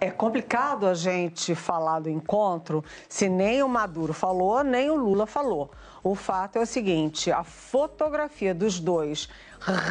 É complicado a gente falar do encontro se nem o Maduro falou, nem o Lula falou. O fato é o seguinte: a fotografia dos dois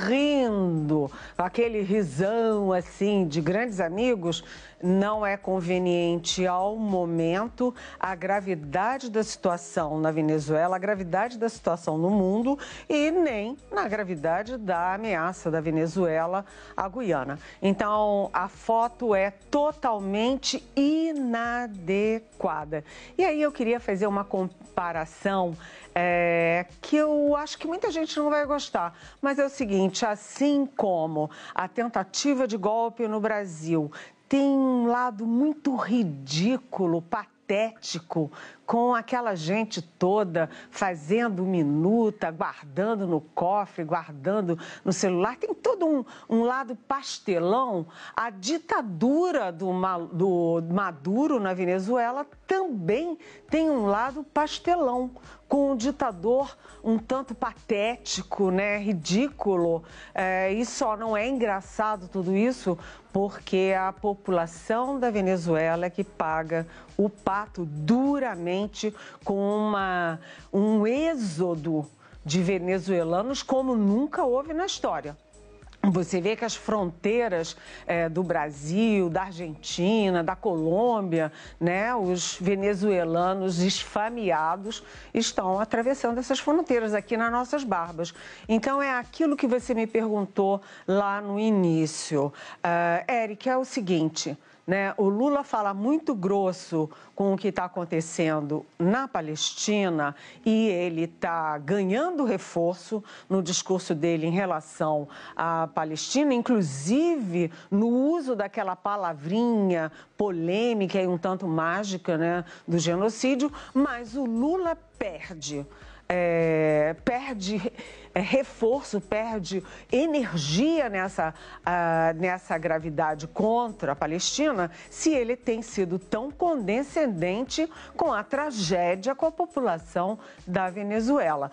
rindo, aquele risão assim de grandes amigos, não é conveniente ao momento. A gravidade da situação na Venezuela, a gravidade da situação no mundo e nem na gravidade da ameaça da Venezuela à Guiana. Então, a foto é totalmente totalmente inadequada. E aí eu queria fazer uma comparação é, que eu acho que muita gente não vai gostar, mas é o seguinte: assim como a tentativa de golpe no Brasil tem um lado muito ridículo, patético, com aquela gente toda fazendo minuta, guardando no cofre, guardando no celular. Tem todo um, um lado pastelão. A ditadura do, do Maduro na Venezuela também tem um lado pastelão, com um ditador um tanto patético, né, ridículo. É, e só não é engraçado tudo isso porque a população da Venezuela é que paga o pato duramente frente com uma, um êxodo de venezuelanos como nunca houve na história. Você vê que as fronteiras é, do Brasil, da Argentina, da Colômbia, né, os venezuelanos esfameados estão atravessando essas fronteiras aqui nas nossas barbas. Então é aquilo que você me perguntou lá no início. Uh, Eric, é o seguinte. Né? O Lula fala muito grosso com o que está acontecendo na Palestina e ele está ganhando reforço no discurso dele em relação à Palestina, inclusive no uso daquela palavrinha polêmica e um tanto mágica né, do genocídio, mas o Lula perde. É, perde é, reforço, perde energia nessa, ah, nessa gravidade contra a Palestina, se ele tem sido tão condescendente com a tragédia com a população da Venezuela.